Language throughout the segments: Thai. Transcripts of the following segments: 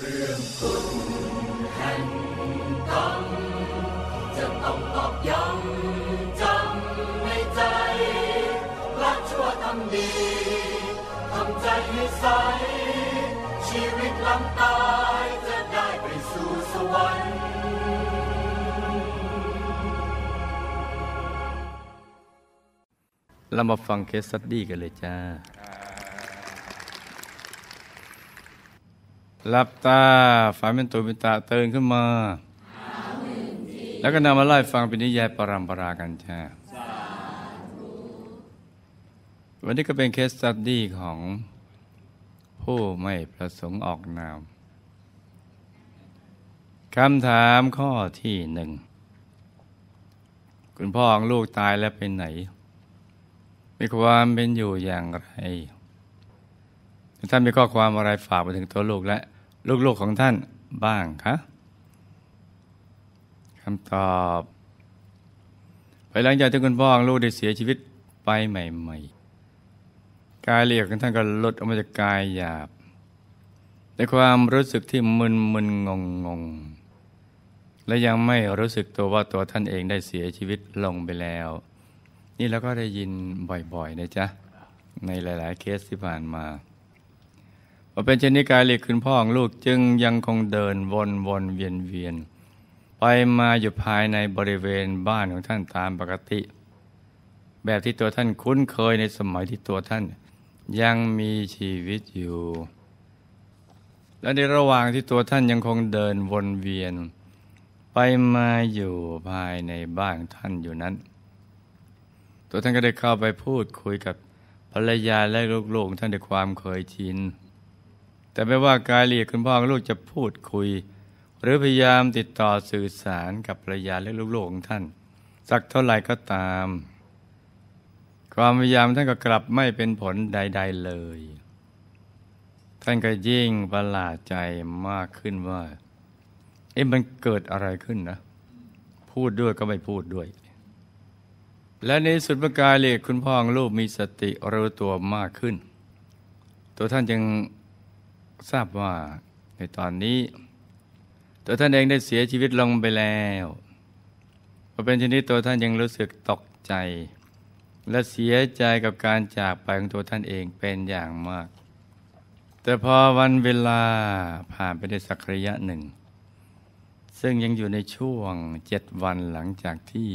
เรื่องคุณแห่งกรรมจะต้องตอบย้ำจำในใจชั่วทำดีทำใจใส ชีวิตลตายจะได้ไปสู่สวรรค์เรามาฟังเคสสตดี้กันเลยจ้าหลับตาฝันเป็นตัวเป็นตาเตือนขึ้นมา แล้วก็นำมาไล่ฟังเป็นนิยายปรำมปรา กันจช่วันนี้ก็เป็นเคสตัดดี้ของผู้ไม่ประสงค์ออกนาม คำถามข้อที่หนึ่ง คุณพ่อของลูกตายแล้วไปไหน มีความเป็นอยู่อย่างไร ท่านมีข้อความอะไรฝากไปถึงตัวลูกและลูกๆของท่านบ้างคะคำตอบไปหลังจากที่คุณพ่อลูกได้เสียชีวิตไปใหม่ ๆกายเรียกของท่านก็ลดออกมาจากกายหยาบ ในความรู้สึกที่มึนมึนงงงงและยังไม่รู้สึกตัวว่าตัวท่านเองได้เสียชีวิตลงไปแล้ว นี่เราก็ได้ยินบ่อย ๆ นะจ๊ะ ในหลาย ๆ เคสที่ผ่านมาพอเป็นเช่นนี้กายเหล็กขึ้นพ่อของลูกจึงยังคงเดินวนวนเวียนเวียนไปมาอยู่ภายในบริเวณบ้านของท่านตามปกติ แบบที่ตัวท่านคุ้นเคยในสมัยที่ตัวท่านยังมีชีวิตอยู่ และในระหว่างที่ตัวท่านยังคงเดินวนเวียน ไปมาอยู่ภายในบ้านท่านอยู่นั้น ตัวท่านก็ได้เข้าไปพูดคุยกับภรรยาและลูกๆท่านด้วยความเคยชินแต่ไม่ว่ากายเรียกคุณพ่อลูกจะพูดคุย หรือพยายามติดต่อสื่อสารกับภรรยาและลูกๆของท่าน สักเท่าไหร่ก็ตาม ความพยายามท่านก็กลับไม่เป็นผลใดๆเลย ท่านก็ยิ่งประหลาดใจมากขึ้นว่า เอ๊ะมันเกิดอะไรขึ้นนะ พูดด้วยก็ไม่พูดด้วย และในสุดประกายเล็กคุณพ่อลูกมีสติรู้ตัวมากขึ้น ตัวท่านจึงทราบว่าในตอนนี้ ตัวท่านเองได้เสียชีวิตลงไปแล้วพอเป็นชนิดตัวท่านยังรู้สึกตกใจ และเสียใจกับการจากไปของตัวท่านเองเป็นอย่างมาก แต่พอวันเวลาผ่านไปได้สักระยะหนึ่ง ซึ่งยังอยู่ในช่วงเจ็ดวันหลังจากที่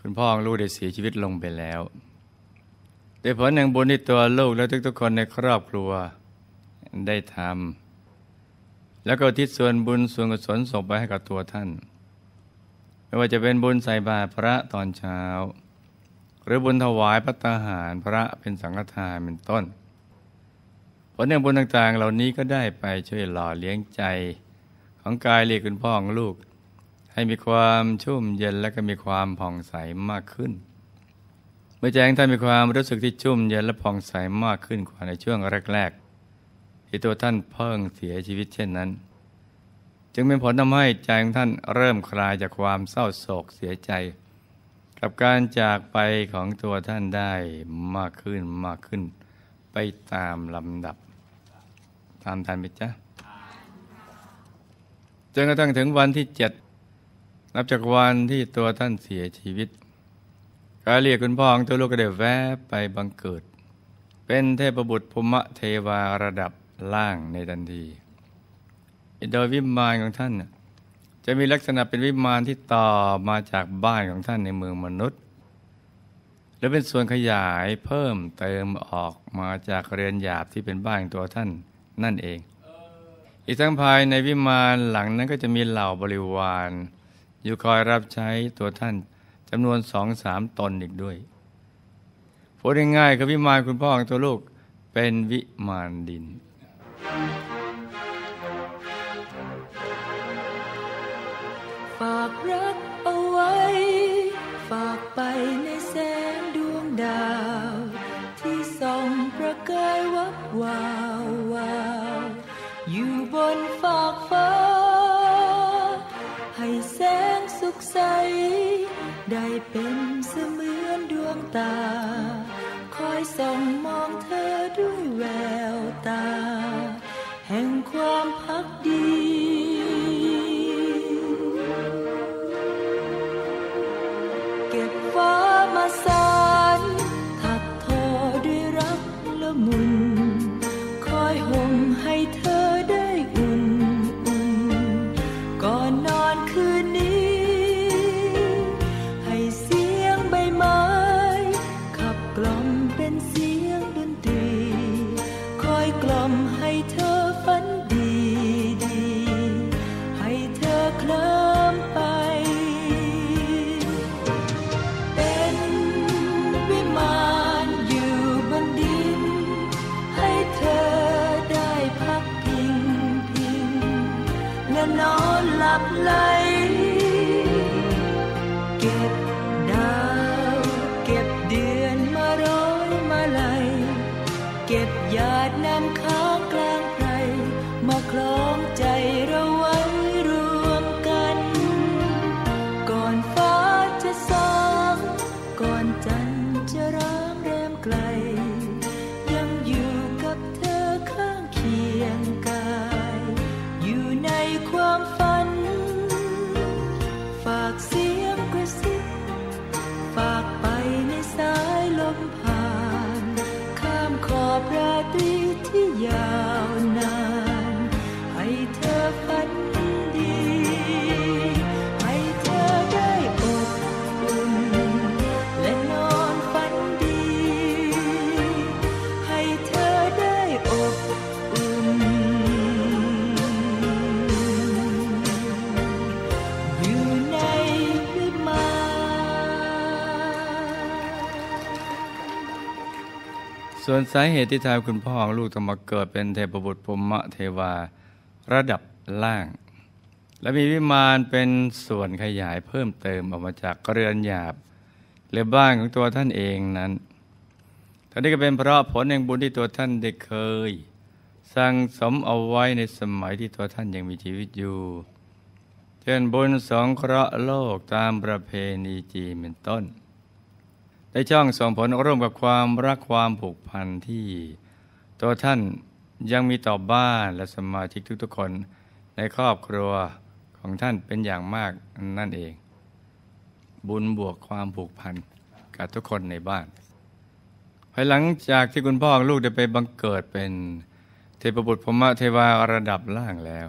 คุณพ่อลูกได้เสียชีวิตลงไปแล้วแด่ผลแห่งบุญในตัวลูกและทุกๆคนในครอบครัวได้ทำแล้วก็ทิศส่วนบุญส่วนกุศลส่งไปให้กับตัวท่านไม่ว่าจะเป็นบุญใส่บาตรพระตอนเช้า หรือบุญถวายพระตาหารพระเป็นสังฆทานเป็นต้นผลแห่งบุญต่างๆ เหล่านี้ก็ได้ไปช่วยหล่อเลี้ยงใจ ของกายเรียกคุณพ่อของลูก ให้มีความชุ่มเย็นและก็มีความผ่องใสมากขึ้น เมื่อแจ้งท่านมีความรู้สึกที่ชุ่มเย็นและผ่องใสมากขึ้นกว่าในช่วงแรกที่ตัวท่านเพิ่งเสียชีวิตเช่นนั้น จึงเป็นผลทำให้ใจของท่านเริ่มคลายจากความเศร้าโศกเสียใจ กับการจากไปของตัวท่านได้มากขึ้นมากขึ้นไปตามลำดับ ตามทันไปจ้ะจนกระทั่งถึงวันที่เจ็ดนับจากวันที่ตัวท่านเสียชีวิตกาเรียกคุณพ่อของตัวลูกก็ได้แวะไปบังเกิด เป็นเทพบุตรภูมะเทวาระดับล่างในทันทีโดยวิมานของท่านจะมีลักษณะเป็นวิมานที่ต่อมาจากบ้านของท่านในเมืองมนุษย์ และเป็นส่วนขยายเพิ่มเติมออกมาจากเรือนหยาบที่เป็นบ้านตัวท่านนั่นเอง อีกทั้งภายในวิมานหลังนั้นก็จะมีเหล่าบริวาร อยู่คอยรับใช้ตัวท่านจำนวนสองสามตนอีกด้วย พูดง่ายๆคือวิมานคุณพ่อของตัวลูกเป็นวิมานดินไปในแสงดวงดาว ที่ส่องประกายวับวาววาว อยู่บนฟากฟ้า ให้แสงสุขใสได้เป็นเสมือนดวงตา คอยส่องมองเธอด้วยแววตา แห่งความพักดีส่วนสาเหตุที่ทายคุณพ่อของลูกต้องมาเกิดเป็นเทพบุตรพมะเทวาระดับล่าง และมีวิมานเป็นส่วนขยายเพิ่มเติมออกมาจากเรือนหยาบหรือบ้านของตัวท่านเองนั้นท่านนี้ก็เป็นเพราะผลแห่งบุญที่ตัวท่านได้เคยสร้างสมเอาไว้ในสมัยที่ตัวท่านยังมีชีวิตอยู่ เช่นบุญสองเคราะห์โลกตามประเพณีจีนเป็นต้นได้ช่องส่งผลร่วมกับความรักความผูกพันที่ ตัวท่านยังมีต่อบ้านและสมาชิกทุก ๆ คนในครอบครัวของท่านเป็นอย่างมากนั่นเอง บุญบวกความผูกพัน กับทุกคนในบ้านภายหลังจากที่คุณพ่อลูกได้ไปบังเกิดเป็นเทพบุตรพมะเทวาระดับล่างแล้ว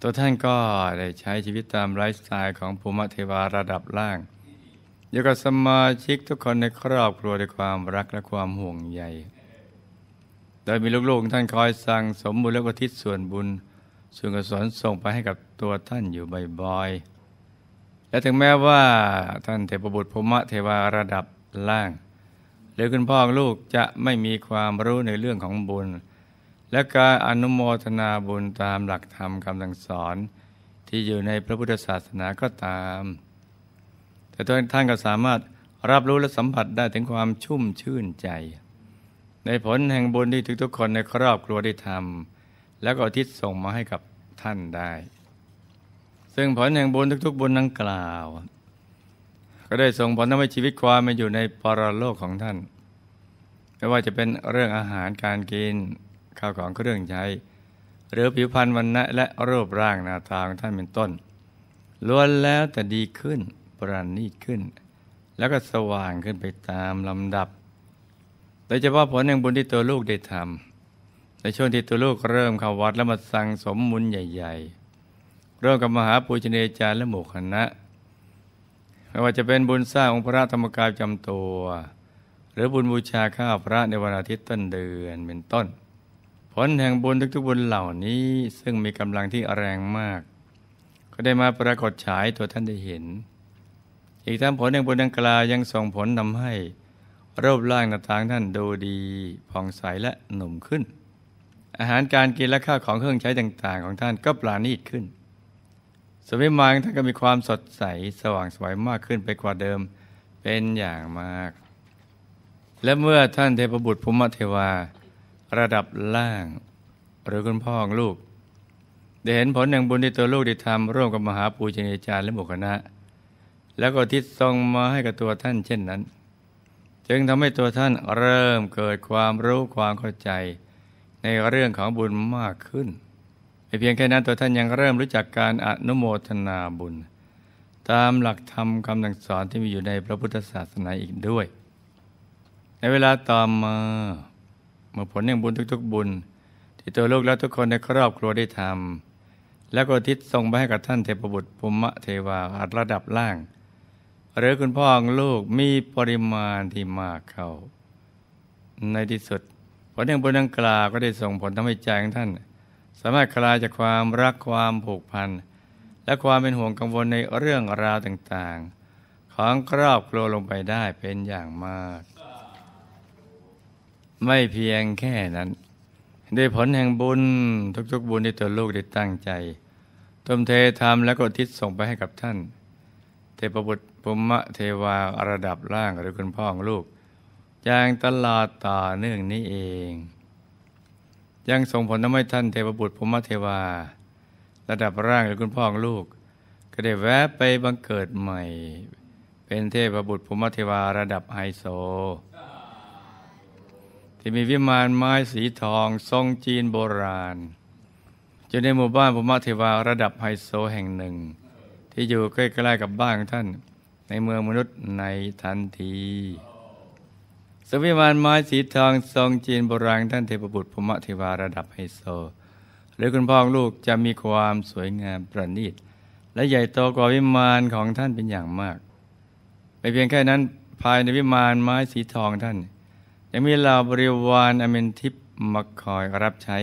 ตัวท่านก็ได้ใช้ชีวิตตามไลฟ์สไตล์ของภูมิเทวาระดับล่างอยู่กับสมาชิกทุกคนในครอบครัวด้วยความรักและความห่วงใย โดยมีลูกๆท่านคอยสั่งสมบุญและอุทิศส่วนบุญ ส่วนกุศลส่งไปให้กับตัวท่านอยู่บ่อยๆ และถึงแม้ว่าท่านเทพบุตรพมะเทวาระดับล่างหรือคุณพ่อลูกจะไม่มีความรู้ในเรื่องของบุญ และการอนุโมทนาบุญตามหลักธรรมคำสั่งสอน ที่อยู่ในพระพุทธศาสนาก็ตามแต่ท่านก็สามารถรับรู้และสัมผัสได้ถึงความชุ่มชื่นใจ ในผลแห่งบุญที่ทุกทุกคนในครอบครัวได้ทำแล้วก็ทิศส่งมาให้กับท่านได้ ซึ่งผลแห่งบุญทุก ๆบุญนั้งกล่าว ก็ได้ส่งผลทำให้ชีวิตความมาอยู่ในปรโลกของท่าน ไม่ว่าจะเป็นเรื่องอาหารการกินข้าวของเครื่องใช้หรือผิวพรรณวันณะและรูปร่างหน้าตาของท่านเป็นต้นล้วนแล้วแต่ดีขึ้นประณีตขึ้นแล้วก็สว่างขึ้นไปตามลำดับโดยเฉพาะผลแห่งบุญที่ตัวลูกได้ทำ ในช่วงที่ตัวลูกเริ่มเข้าวัดแล้วมาสั่งสมมุนใหญ่ ๆ เริ่มกับมหาปูชนียจารย์และหมู่คณะไม่ว่าจะเป็นบุญสร้างองค์พระธรรมกายจำตัว หรือบุญบูชาข้าวพระในวันอาทิตย์ต้นเดือนเป็นต้น ผลแห่งบุญทุกๆบุญเหล่านี้ซึ่งมีกำลังที่แรงมาก ก็ได้มาปรากฏฉายตัวท่านได้เห็นอีกทั้งผลแห่งบุญดังกล่าวยังส่งผลทำให้รูปร่างหน้าตางท่านดูดีผ่องใสและหนุ่มขึ้น อาหารการกินและข้าวของเครื่องใช้ต่าง ๆ ของท่านก็ปราณีตขึ้นสมิมางท่านก็มีความสดใสสว่างสวยมากขึ้นไปกว่าเดิมเป็นอย่างมาก และเมื่อท่านเทพบุตรภูมิเทวา ระดับล่างหรือคุณพ่อของลูกได้เห็นผลแห่งบุญที่ตัวลูกได้ทำร่วมกับมหาปูชนียาจารย์และบุคคคนะแล้วก็ทิศทรงมาให้กับตัวท่านเช่นนั้น จึงทำให้ตัวท่านเริ่มเกิดความรู้ความเข้าใจในเรื่องของบุญมากขึ้นไม่เพียงแค่นั้นตัวท่านยังเริ่มรู้จักการอนุโมทนาบุญ ตามหลักธรรมคำสั่งสอนที่มีอยู่ในพระพุทธศาสนาอีกด้วย ในเวลาต่อมาเมื่อผลแห่งบุญทุกๆ บุญ ที่ตัวลูกและทุกคนในครอบครัวได้ทำแล้วก็ทิศส่งไปให้กับท่านเทพบุตรภูมิเทวาระดับล่างหรือคุณพ่อของลูกมีปริมาณที่มากเข้า ในที่สุดผลแห่งบุญดังกล่าวก็ได้ส่งผลทำให้ใจของท่าน สามารถคลายจากความรักความผูกพันและความเป็นห่วงกังวลในเรื่องราวต่าง ๆ ของครอบครัวลงไปได้เป็นอย่างมาก ไม่เพียงแค่นั้นด้วยผลแห่งบุญทุกๆบุญที่ตัวลูกได้ตั้งใจทุ่มเททำและก็ทิศส่งไปให้กับท่านเทพบุตรปุมมะเทวาระดับล่างหรือคุณพ่อของลูกจางตลาดต่อเนื่องนี้เอง ยังส่งผลทำให้ท่านเทพบุตรพุมมะเทวา ระดับร่างหรือคุณพ่อของลูก ก็ได้แวะไปบังเกิดใหม่ เป็นเทพบุตรพุมมะเทวาระดับไฮโซ ที่มีวิมานไม้สีทอง ทรงจีนโบราณอยู่ในหมู่บ้านพุมมะเทวาระดับไฮโซแห่งหนึ่ง ที่อยู่ใกล้ๆกับบ้านของท่านในเมืองมนุษย์ในทันที สวิมานไม้สีทอง ทรงจีนโบราณท่านเทพบุตรพมเทวาระดับไฮโซ หรือคุณพ่อลูกจะมีความสวยงามประณีต และใหญ่โตกว่าวิมานของท่านเป็นอย่างมาก ไม่เพียงแค่นั้นภายในวิมานไม้สีทองท่าน ยังมีเหล่าบริวารอเมนทิพมาคอยรับใช้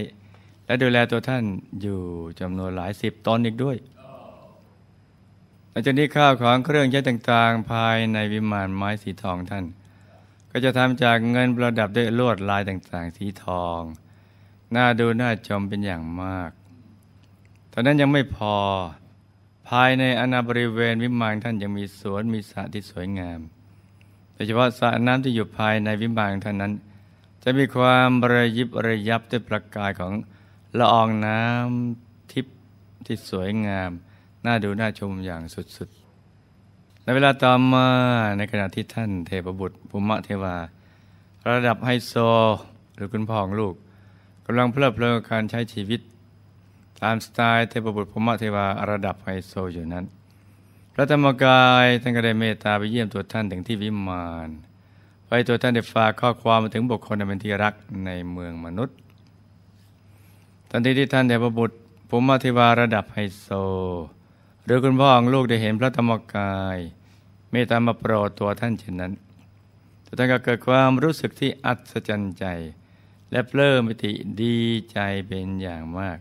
และดูแลตัวท่านอยู่จำนวนหลายสิบตนอีกด้วยลังจากนี้ข้าวของเครื่องใช้ต่างๆ ภายในวิมานไม้สีทองท่าน ก็จะทำจากเงินประดับด้วยลวดลายต่างๆ สีทอง น่าดูน่าชมเป็นอย่างมากตอนนั้นยังไม่พอภายในอนาบริเวณวิมานท่านยังมีสวนมีสระที่สวยงาม โดยเฉพาะสระน้ำที่อยู่ภายในวิมานท่านนั้น จะมีความระยิบระยับด้วยประกายของละอองน้ำทิพย์ที่สวยงามน่าดูน่าชมอย่างสุดๆ ในเวลาต่อมาในขณะที่ท่านเทพบุตรภูมิเทวา ระดับไฮโซ หรือคุณพ่อของลูกกำลังเพลิดเพลินกับการใช้ชีวิต ตามสไตล์เทพบุตรภูมิเทวาระดับไฮโซอยู่นั้น พระธรรมกายท่านก็ได้เมตตาไปเยี่ยมตัวท่านถึงที่วิมานไปตัวท่านได้ฝากข้อความมาถึงบุคคลในเป็นที่รักในเมืองมนุษย์ทันทีที่ท่านเทพบุตรภูมิเทวาระดับไฮโซหรือคุณพ่อของลูกได้เห็นพระธรรมกายเมตตามาโปรดตัวท่านเช่นนั้นท่านก็เกิดความรู้สึกที่อัศจรรย์ใจ และเพลิมิติดีใจเป็นอย่างมาก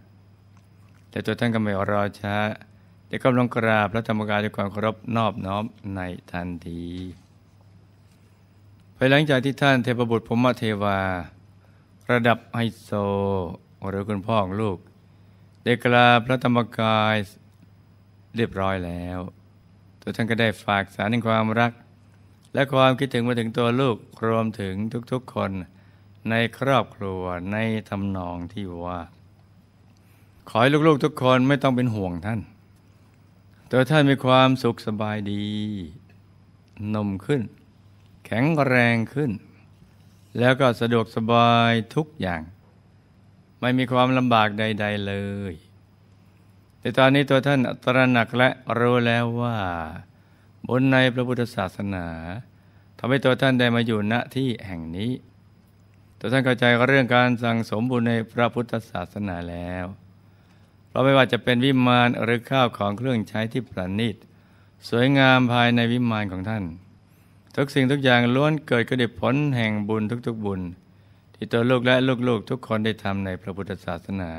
แต่ตัวท่านก็ไม่รอช้าแต่ก็ลงกราบพระธรรมกายด้วยความเคารพนอบน้อมในทันทีภายหลังจากที่ท่านเทพบุตรพมเทวา ระดับไฮโซหรือคุณพ่อของลูกได้กราบพระธรรมกายเรียบร้อยแล้ว ตัวท่านก็ได้ฝากสารในความรัก และความคิดถึงมาถึงตัวลูกรวมถึงทุกๆคน ในครอบครัวในทำนองที่ว่า ขอให้ลูกๆทุกคนไม่ต้องเป็นห่วงท่าน ตัวท่านมีความสุขสบายดี นมขึ้น แข็งแรงขึ้น แล้วก็สะดวกสบายทุกอย่าง ไม่มีความลำบากใดๆเลยในตอนนี้ตัวท่านตระหนักและรู้แล้วว่าบนในพระพุทธศาสนาทำให้ตัวท่านได้มาอยู่ณที่แห่งนี้ ตัวท่านเข้าใจเรื่องการสั่งสมบุญในพระพุทธศาสนาแล้วเพราะไม่ว่าจะเป็นวิมานหรือข้าวของเครื่องใช้ที่ประณีตสวยงามภายในวิมานของท่านทุกสิ่งทุกอย่างล้วนเกิดก็ได้บผลแห่งบุญทุก ๆบุญ ที่ตัวลูกและลูกๆทุกคนได้ทำในพระพุทธศาสนา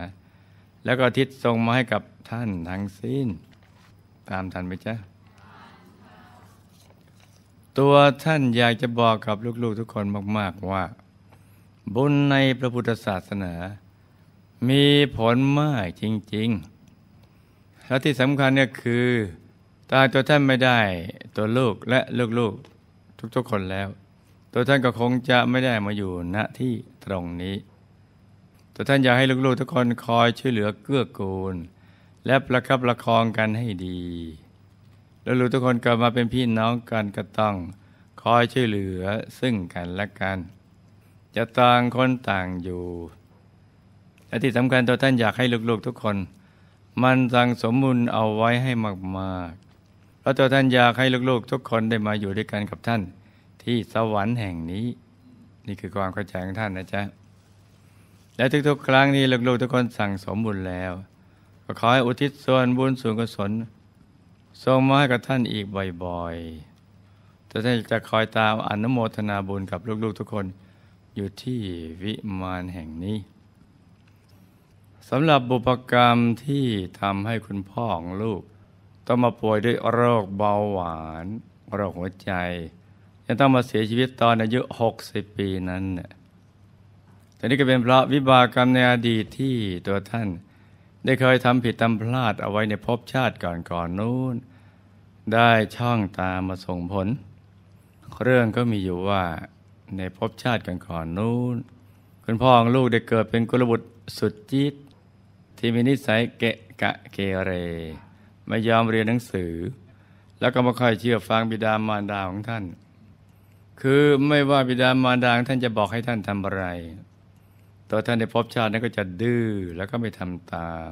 แล้วก็ทิศทรงมาให้กับท่านทั้งสิ้นตามทันไหมจ๊ะตัวท่านอยากจะบอกกับลูกๆ ทุกคนมาก ๆ ว่า บุญในพระพุทธศาสนา มีผลมากจริง ๆ และที่สำคัญเนี่ยคือ ตาตัวท่านไม่ได้ตัวลูกและลูก ๆ ทุก ๆ คนแล้ว ตัวท่านก็คงจะไม่ได้มาอยู่ณที่ตรงนี้แต่ท่านอยากให้ลูกๆทุกคนคอยช่วยเหลือเกื้อกูล และประคับประคองกันให้ดี แล้วลูกทุกคนกลับมาเป็นพี่น้องกันก็ต้องคอยช่วยเหลือซึ่งกันและกันจะต่างคนต่างอยู่และที่สำคัญตัวท่านอยากให้ลูกๆทุกคน มันสังสมบุญเอาไว้ให้มากๆเพราะตัวท่านอยากให้ลูกๆ ทุกคนได้มาอยู่ด้วยกันกับท่านที่สวรรค์แห่งนี้ นี่คือความเข้าใจของท่านนะจ๊ะและทุกๆครั้งที่ลูกๆทุกคนสั่งสมบุญแล้วก็ขอให้อุทิศส่วนบุญส่วนกุศลส่งมาให้กับท่านอีกบ่อยๆท่านจะคอยตามอนุโมทนาบุญกับลูกๆทุกคนอยู่ที่วิมานแห่งนี้สำหรับบุพกรรมที่ทำให้คุณพ่อของลูก ต้องมาป่วยด้วยโรคเบาหวาน โรคหัวใจยังต้องมาเสียชีวิตตอนอายุ60 ปีนั้นเนี่ยแต่นี่ก็เป็นเพราะวิบากรรมในอดีตที่ตัวท่าน ได้เคยทำผิดทำพลาดเอาไว้ในภพชาติก่อนๆนนู้นได้ช่องตามมาส่งผลเรื่องก็มีอยู่ว่าในภพชาติก่อนๆนนู้นคุณพ่อของลูกได้เกิดเป็นกุลบุตรสุดจิตที่มีนิสัยเกะกะเกเร ไม่ยอมเรียนหนังสือ แล้วก็ไม่ค่อยเชื่อฟังบิดามารดาของท่าน คือไม่ว่าบิดามารดาท่านจะบอกให้ท่านทำอะไรตัวท่านในภพชาตินั้นก็จะดื้อแล้วก็ไม่ทำตาม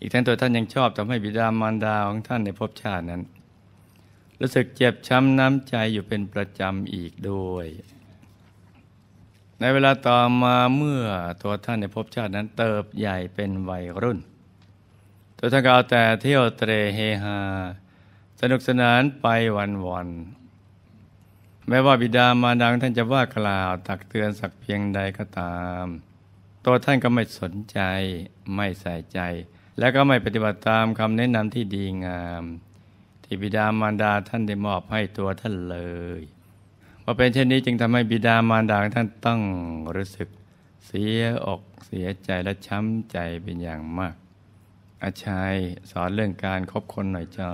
อีกทั้งตัวท่านยังชอบทำให้บิดามารดาของท่านในภพชาตินั้น รู้สึกเจ็บช้ำน้ำใจอยู่เป็นประจำอีกด้วย ในเวลาต่อมาเมื่อตัวท่านในภพชาตินั้นเติบใหญ่เป็นวัยรุ่น ตัวท่านก็เอาแต่เที่ยวเตรเฮฮา สนุกสนานไปวันวันแม้ว่าบิดามารดาท่านจะว่ากล่าว ตักเตือนสักเพียงใดก็ตาม ตัวท่านก็ไม่สนใจ ไม่ใส่ใจ และก็ไม่ปฏิบัติตามคำแนะนำที่ดีงาม ที่บิดามารดาท่านได้มอบให้ตัวท่านเลย พอเป็นเช่นนี้จึงทำให้บิดามารดาท่านต้องรู้สึกเสียอกเสียใจและช้ำใจเป็นอย่างมาก อาชัยสอนเรื่องการครบคนหน่อยจ้า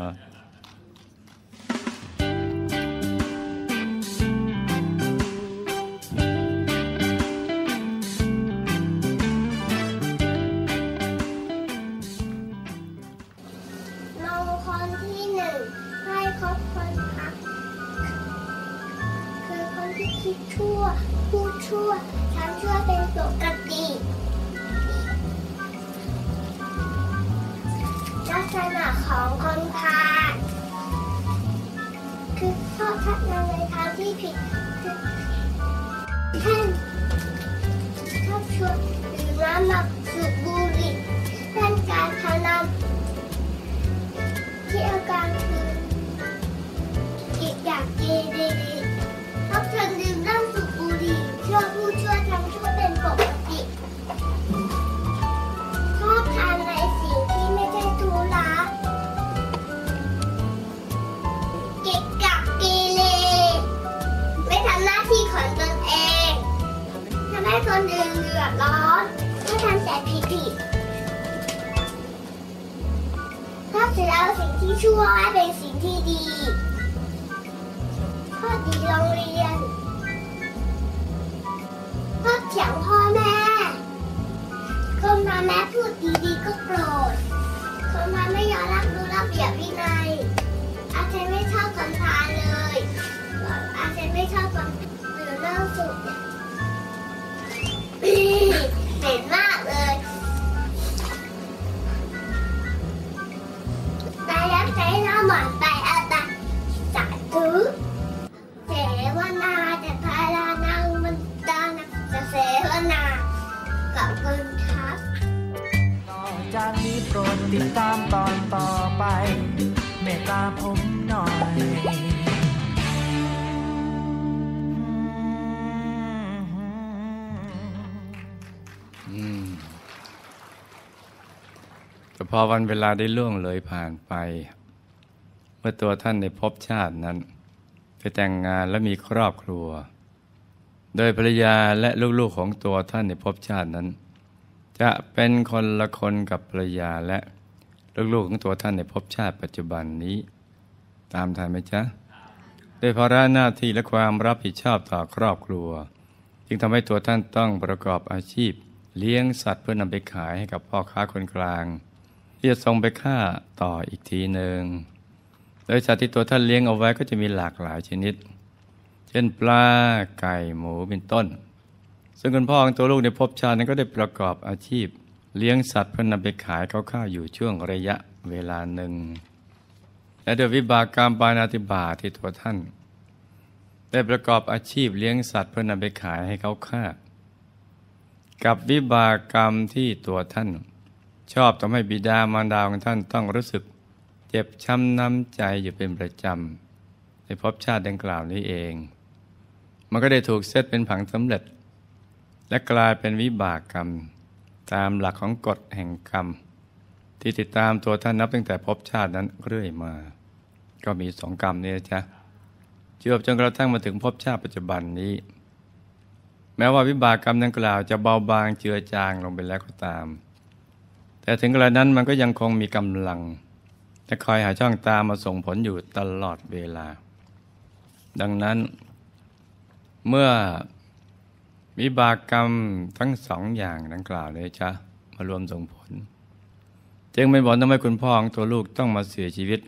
啦。แม่พูดดีๆก็โกรธคนทำไม่ยอมรับรู้ระเบียบวินัย อาเซนไม่ชอบคนทานเลย อาเซนไม่ชอบคนหรือเล่าสุดเนี่ยเห็นมากติดตามตอนต่อไปเมตตาผมหน่อยแต่พอวันเวลาได้ล่วงเลยผ่านไป เมื่อตัวท่านในภพชาตินั้น ไปแต่งงานและมีครอบครัว โดยภรรยาและลูกๆของตัวท่านในภพชาตินั้น จะเป็นคนละคนกับภรรยาและลูกๆของตัวท่านในภพชาติปัจจุบันนี้ ตามทันไหมจ๊ะด้วยภาระหน้าที่และความรับผิดชอบต่อครอบครัว จึงทำให้ตัวท่านต้องประกอบอาชีพ เลี้ยงสัตว์เพื่อนำไปขายให้กับพ่อค้าคนกลางที่จะส่งไปฆ่าต่ออีกทีหนึ่งโดยสัตว์ที่ตัวท่านเลี้ยงเอาไว้ก็จะมีหลากหลายชนิด เช่นปลาไก่หมูเป็นต้น ซึ่งคุณพ่อของตัวลูกในภพชาตินั้นก็ได้ประกอบอาชีพเลี้ยงสัตว์เพื่อนำไปขายเขาข้าวอยู่ช่วงระยะเวลาหนึ่ง และโดยวิบากกรรมปานาติบาที่ตัวท่าน ได้ประกอบอาชีพเลี้ยงสัตว์เพื่อนำไปขายให้เขาค่ากับวิบากกรรมที่ตัวท่านชอบทำให้บิดามารดาของท่านต้องรู้สึกเจ็บช้ำน้ำใจอยู่เป็นประจำในภพชาติดังกล่าวนี้เอง มันก็ได้ถูกเซตเป็นผังสำเร็จ และกลายเป็นวิบากกรรมตามหลักของกฎแห่งกรรมที่ติดตามตัวท่านนับตั้งแต่พบชาตินั้นเรื่อยมา ก็มีสองกรรมนี่นะจ๊ะเชื่อจนกระทั่งมาถึงพบชาติปัจจุบันนี้ แม้ว่าวิบากกรรมดังกล่าวจะเบาบางเจือจางลงไปแล้วก็ตาม แต่ถึงกระนั้นมันก็ยังคงมีกำลังจะคอยหาช่องตามมาส่งผลอยู่ตลอดเวลา ดังนั้นเมื่อวิบากกรรมทั้งสองอย่างดังกล่าวเลยจ้ะมารวมส่งผล จึงเป็นผลทำให้คุณพ่อของตัวลูกต้องมาเสียชีวิต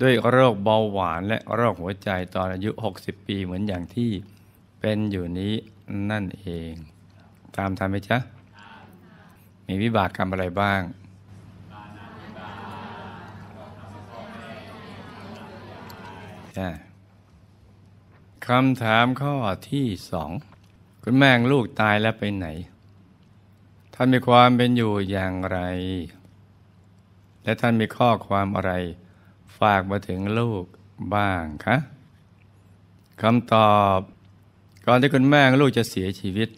ด้วยโรคเบาหวานและโรคหัวใจตอนอายุ 60 ปีเหมือนอย่างที่เป็นอยู่นี้นั่นเอง ตามทันไหมจ๊ะมีวิบากกรรมอะไรบ้างคำถามข้อที่สองคุณแม่ลูกตายแล้วไปไหน ท่านมีความเป็นอยู่อย่างไร และท่านมีข้อความอะไร ฝากมาถึงลูกบ้าง คะคำตอบ ก่อนที่คุณแม่ลูกจะเสียชีวิต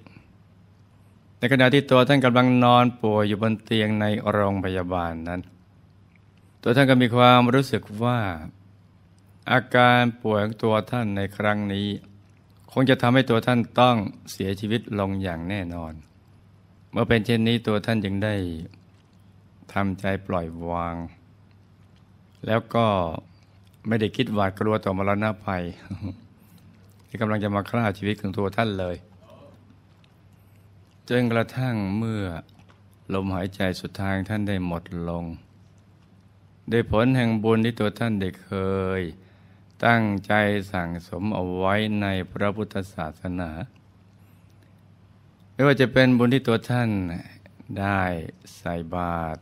ในขณะที่ตัวท่านกำลังนอนป่วยอยู่บนเตียงในโรงพยาบาลนั้น ตัวท่านก็มีความรู้สึกว่า อาการป่วยของตัวท่านในครั้งนี้คงจะทำให้ตัวท่านต้องเสียชีวิตลงอย่างแน่นอน เมื่อเป็นเช่นนี้ตัวท่านจึงได้ทำใจปล่อยวาง แล้วก็ไม่ได้คิดหวาดกลัวต่อมรณะภัย ที่กำลังจะมาฆ่าชีวิตของตัวท่านเลย จนกระทั่งเมื่อลมหายใจสุดท้ายท่านได้หมดลงได้ผลแห่งบุญที่ตัวท่านได้เคยตั้งใจสั่งสมเอาไว้ในพระพุทธศาสนา ไม่ว่าจะเป็นบุญที่ตัวท่านได้ใส่บาตร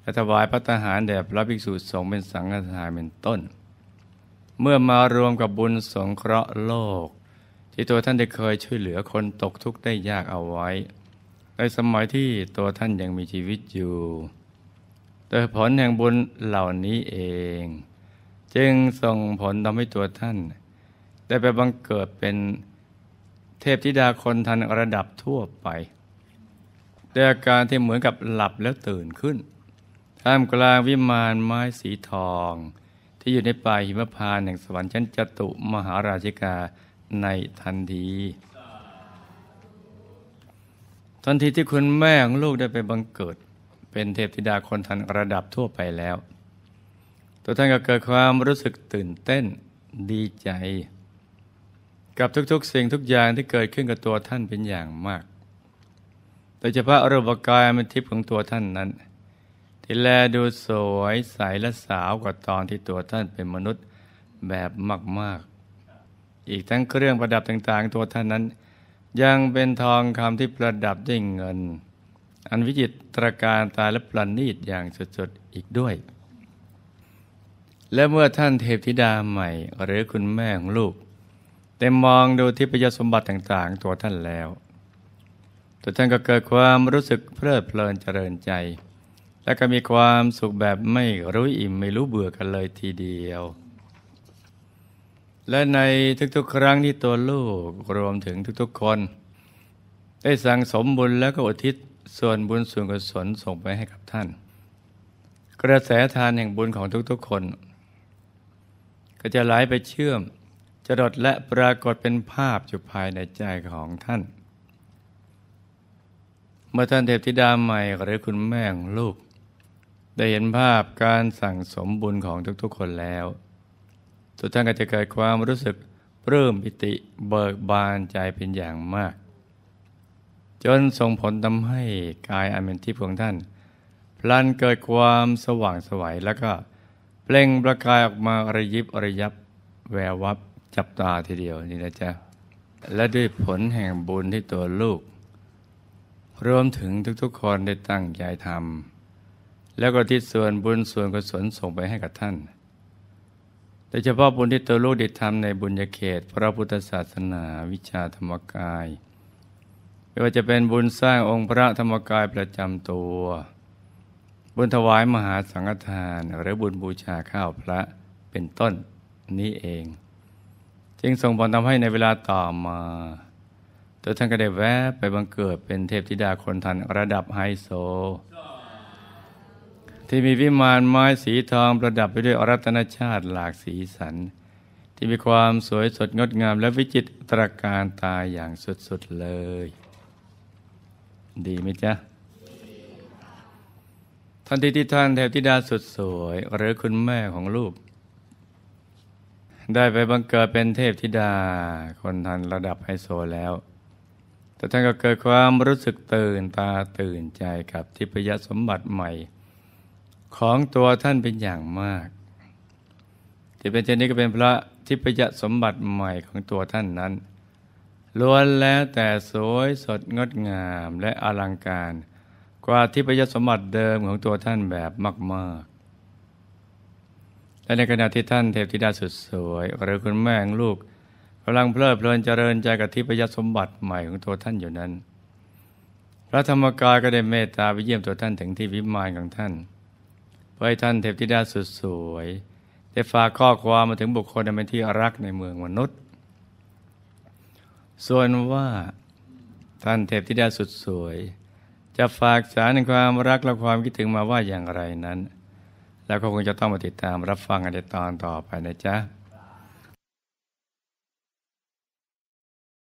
และถวายพระทหารแด่พระภิกษุสงฆ์เป็นสังฆทานเป็นต้น เมื่อมารวมกับบุญสงเคราะห์โลก ที่ตัวท่านได้เคยช่วยเหลือคนตกทุกข์ได้ยากเอาไว้ในสมัยที่ตัวท่านยังมีชีวิตอยู่โดยผลแห่งบุญเหล่านี้เองจึงส่งผลทำให้ตัวท่านได้ไปบังเกิดเป็นเทพธิดาคนทันระดับทั่วไปด้วยอาการที่เหมือนกับหลับแล้วตื่นขึ้นท่ามกลางวิมานไม้สีทองที่อยู่ในป่าหิมพานตแห่งสวรรค์ชั้นจตุมหาราชิกาในทันทีทันทีที่คุณแม่ของลูกได้ไปบังเกิดเป็นเทพธิดาคนทันระดับทั่วไปแล้วตัวท่านก็เกิดความรู้สึกตื่นเต้นดีใจ กับทุกๆสิ่งทุกอย่างที่เกิดขึ้นกับตัวท่านเป็นอย่างมาก โดยเฉพาะรูปกายมันทิพย์ของตัวท่านนั้นที่แลดูสวยใสและสาวกว่าตอนที่ตัวท่านเป็นมนุษย์แบบมากๆ อีกทั้งเครื่องประดับต่างๆตัวท่านนั้น ยังเป็นทองคำที่ประดับด้วยเงิน อันวิจิตรการตาและประณีตอย่างสุดๆอีกด้วยและเมื่อท่านเทพธิดาใหม่ หรือคุณแม่ของลูกได้มองดูทิพยสมบัติต่างๆ ตัวท่านแล้ว ตัวท่านก็เกิดความรู้สึกเพลิดเพลินเจริญใจ และก็มีความสุขแบบไม่รู้อิ่มไม่รู้เบื่อกันเลยทีเดียว และในทุกๆครั้งที่ตัวลูกรวมถึงทุกๆคน ได้สั่งสมบุญแล้วก็อุทิศส่วนบุญส่วนกุศลส่งไปให้กับท่าน กระแสทานแห่งบุญของทุกๆคนก็จะไหลไปเชื่อม จรดและปรากฏเป็นภาพอยู่ภายในใจของท่าน เมื่อท่านเทพธิดาใหม่หรือคุณแม่งลูก ได้เห็นภาพการสั่งสมบุญของทุก ๆ คนแล้วทุกท่านก็จะเกิดความรู้สึกเริ่มปิติเบิกบานใจเป็นอย่างมาก จนส่งผลทำให้กายอันเป็นทิพย์ของท่าน พลันเกิดความสว่างสวัยแล้วก็เปล่งประกายออกมาระยิบระยับ แวววับจับตาทีเดียวนี่นะจ๊ะและด้วยผลแห่งบุญที่ตัวลูก รวมถึงทุกๆคนได้ตั้งใจทำแล้วก็ทิศส่วนบุญส่วนกุศลส่งไปให้กับท่านโดยเฉพาะบุญที่ตัวลูกได้ทำในบุญญาเขต พระพุทธศาสนาวิชาธรรมกายไม่ว่าจะเป็นบุญสร้างองค์พระธรรมกายประจำตัวบุญถวายมหาสังฆทานหรือบุญบูชาข้าวพระเป็นต้นนี้เองจึงส่งผลทำให้ในเวลาต่อมา ตัวท่านก็ได้แวะไปบังเกิดเป็นเทพธิดาคนทันระดับไฮโซ ที่มีวิมานไม้สีทอง ประดับไปด้วยอรัตนชาติหลากสีสัน ที่มีความสวยสดงดงามและวิจิตรการตาอย่างสุดๆเลย ดีไหมจ๊ะทันทีที่ท่านเทพธิดาสุดสวยหรือคุณแม่ของลูกได้ไปบังเกิดเป็นเทพธิดาคนทันระดับไฮโซแล้ว แต่ท่านก็เกิดความรู้สึกตื่นตาตื่นใจกับทิพยสมบัติใหม่ ของตัวท่านเป็นอย่างมากที่เป็นเช่นนี้ก็เป็นพระทิพยสมบัติใหม่ของตัวท่านนั้น ล้วนแล้วแต่สวยสดงดงามและอลังการกว่าที่ประยสมบัติเดิมของตัวท่านแบบมากๆและในขณะที่ท่านเทพธิดาสุดสวยหรือคุณแม่งลูกกำลังเพลิดเพลินเจริญใจกับที่ประยสมบัติใหม่ของตัวท่านอยู่นั้น พระธรรมกายก็ได้เมตตาไปเยี่ยมตัวท่านถึงที่วิมานของท่านเพื่อให้ท่านเทพธิดาสุดสวยได้ฝากข้อความมาถึงบุคคลในเป็นที่รักในเมืองมนุษย์ ส่วนว่าท่านเทพธิดาสุดสวยจะฝากสารในความรักและความคิดถึงมาว่าอย่างไรนั้น แล้วก็คงจะต้องมาติดตามรับฟังในตอนต่อไปนะจ๊ะ